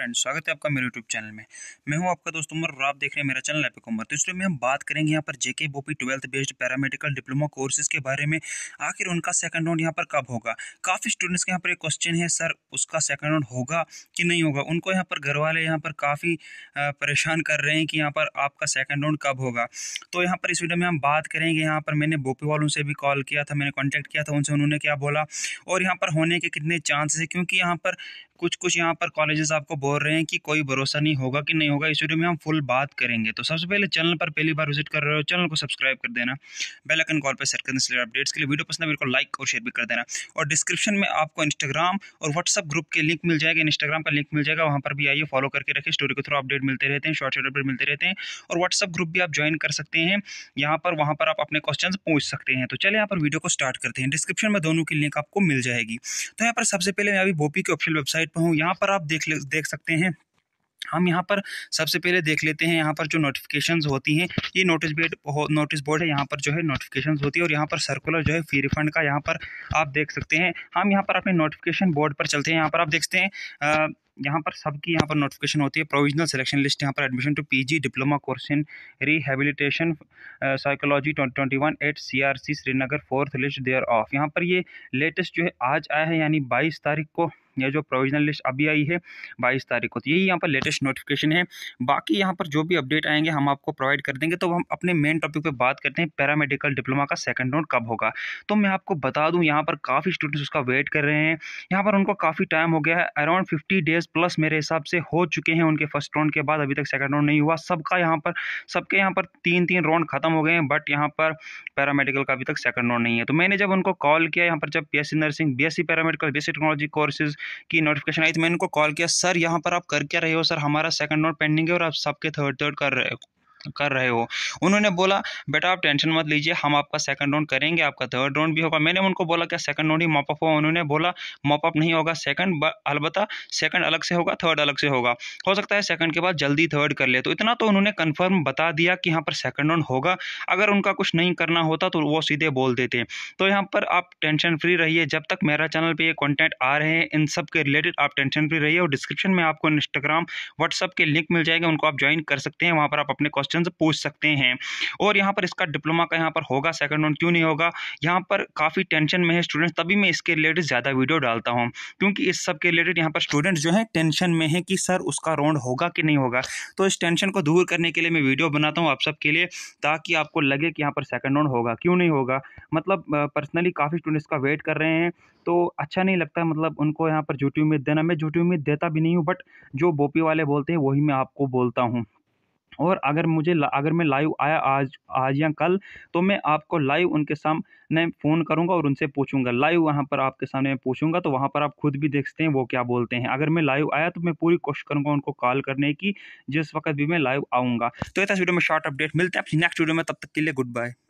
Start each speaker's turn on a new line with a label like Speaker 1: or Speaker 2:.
Speaker 1: friends स्वागत है आपका मेरे यूट्यूब चैनल में मैं हूं आपका दोस्त उमर और आप देख रहे हैं मेरा चैनल एपिक उमर तो इसलिए में हम बात करेंगे यहाँ पर JK BOPEE twelfth based paramedical diploma courses के बारे में आखिर उनका सेकंड राउंड यहाँ पर कब होगा काफ़ी स्टूडेंट्स के यहाँ पर एक क्वेश्चन है सर उसका सेकंड राउंड होगा कि नहीं होगा उनको यहाँ पर घर वाले यहाँ पर काफ़ी परेशान कर रहे हैं कि यहाँ पर आपका सेकेंड राउंड कब होगा तो यहाँ पर इस वीडियो में हम बात करेंगे यहाँ पर मैंने बोपी वालों से भी कॉल किया था मैंने कॉन्टैक्ट किया था उनसे उन्होंने क्या बोला और यहाँ पर होने के कितने चांसेस है क्योंकि यहाँ पर कुछ कुछ यहाँ पर कॉलेजेस आपको बोल रहे हैं कि कोई भरोसा नहीं होगा कि नहीं होगा इस वीडियो में हम फुल बात करेंगे तो सबसे पहले चैनल पर पहली बार विजिट कर रहे हो चैनल को सब्सक्राइब कर देना बेल आइकन कॉल पर सेट करने से अपडेट्स के लिए वीडियो पसंद है बिल्कुल लाइक और शेयर भी कर देना और डिस्क्रिप्शन में आपको इंस्टाग्राम और व्हाट्सअप ग्रुप के लिंक मिल जाएगा इंस्टाग्राम का लिंक मिल जाएगा वहाँ पर भी आइए फॉलो करके रखें स्टोरी के थ्रू अपडेट मिलते रहते हैं शॉर्ट शॉर्ट अपडेट मिलते रहते हैं और व्हाट्सअप ग्रुप भी आप ज्वाइन कर सकते हैं यहाँ पर वहाँ पर आप अपने क्वेश्चन पूछ सकते हैं तो चले यहाँ पर वीडियो को स्टार्ट करते हैं डिस्क्रिप्शन में दोनों की लिंक आपको मिल जाएगी तो यहाँ पर सबसे पहले मैं अभी बोपी की ऑफिशियल वेबसाइट ऐप हूँ यहाँ पर आप देख देख सकते हैं हम यहाँ पर सबसे पहले देख लेते हैं यहाँ पर जो नोटिफिकेशंस होती हैं ये नोटिस बेड नोटिस बोर्ड है यहाँ पर जो है नोटिफिकेशंस होती है और यहाँ पर सर्कुलर जो है फी रिफंड का यहाँ पर आप देख सकते हैं हम यहाँ पर अपने नोटिफिकेशन बोर्ड पर चलते हैं यहाँ पर आप देखते हैं आ, यहाँ पर सबकी यहाँ पर नोटिफिकेशन होती है प्रोविजनल सिलेक्शन लिस्ट यहाँ पर admission to PG diploma course in rehabilitation psychology twenty one eight C R C Srinagar fourth list there of यहाँ पर ये लेटेस्ट जो है आज आया है यानी बाईस तारीख को ये जो प्रोविजनल लिस्ट अभी आई है बाईस तारीख को तो यही यहाँ पर लेटेस्ट नोटिफिकेशन है बाकी यहाँ पर जो भी अपडेट आएंगे हम आपको प्रोवाइड कर देंगे तो हम अपने मेन टॉपिक पे बात करते हैं पैरामेडिकल डिप्लोमा का सेकंड राउंड कब होगा तो मैं आपको बता दूं यहाँ पर काफ़ी स्टूडेंट्स उसका वेट कर रहे हैं यहाँ पर उनको काफ़ी टाइम हो गया है अराउंड फिफ्टी डेज प्लस मेरे हिसाब से हो चुके हैं उनके फर्स्ट राउंड के बाद अभी तक सेकंड राउंड नहीं हुआ सबका यहाँ पर सबके यहाँ पर तीन तीन राउंड खत्म हो गए हैं बट यहाँ पर पैरामेडिकल का अभी तक सेकंड राउंड नहीं है तो मैंने जब उनको कॉल किया यहाँ पर जब P S nursing B S C paramedical B technology courses की नोटिफिकेशन आई तो मैंने उनको कॉल किया सर यहाँ पर आप कर क्या रहे हो सर हमारा सेकंड राउंड पेंडिंग है और आप सबके थर्ड थर्ड कर रहे हो कर रहे हो उन्होंने बोला बेटा आप टेंशन मत लीजिए हम आपका सेकंड राउंड करेंगे आपका थर्ड राउंड भी होगा मैंने उनको बोला क्या सेकंड राउंड ही मॉपअप हुआ उन्होंने बोला मॉपअप नहीं होगा सेकंड अलबत् सेकंड अलग से होगा थर्ड अलग से होगा हो सकता है सेकंड के बाद जल्दी थर्ड कर ले तो इतना तो उन्होंने कन्फर्म बता दिया कि यहाँ पर सेकंड राउंड होगा अगर उनका कुछ नहीं करना होता तो वो सीधे बोल देते तो यहाँ पर आप टेंशन फ्री रहिए जब तक मेरा चैनल पर ये कॉन्टेंट आ रहे हैं इन सब के रिलेटेड आप टेंशन फ्री रहिए और डिस्क्रिप्शन में आपको इंस्टाग्राम व्हाट्सअप के लिंक मिल जाएंगे उनको आप ज्वाइन कर सकते हैं वहाँ पर आप अपने क्वेश्चन क्वेश्चन पूछ सकते हैं और यहाँ पर इसका डिप्लोमा का यहाँ पर होगा सेकंड राउंड क्यों नहीं होगा यहाँ पर काफ़ी टेंशन में है स्टूडेंट्स तभी मैं इसके रिलेटेड ज़्यादा वीडियो डालता हूँ क्योंकि इस सब के रिलेटेड यहाँ पर स्टूडेंट्स जो है टेंशन में है कि सर उसका राउंड होगा कि नहीं होगा तो इस टेंशन को दूर करने के लिए मैं वीडियो बनाता हूँ आप सबके लिए ताकि आपको लगे कि यहाँ पर सेकेंड राउंड होगा क्यों नहीं होगा मतलब पर्सनली काफ़ी स्टूडेंट्स का वेट कर रहे हैं तो अच्छा नहीं लगता मतलब उनको यहाँ पर झूठी उम्मीद देना मैं झूठी उम्मीद देता भी नहीं हूँ बट जो बोपी वाले बोलते हैं वही मैं आपको बोलता हूँ और अगर मुझे अगर मैं लाइव आया आज आज या कल तो मैं आपको लाइव उनके सामने फ़ोन करूंगा और उनसे पूछूंगा लाइव वहां पर आपके सामने मैं पूछूंगा तो वहां पर आप खुद भी देख सकते हैं वो क्या बोलते हैं अगर मैं लाइव आया तो मैं पूरी कोशिश करूंगा उनको कॉल करने की जिस वक्त भी मैं लाइव आऊँगा तो इस वीडियो में शॉर्ट अपडेट मिलते हैं आप नेक्स्ट वीडियो में तब तक के लिए गुड बाय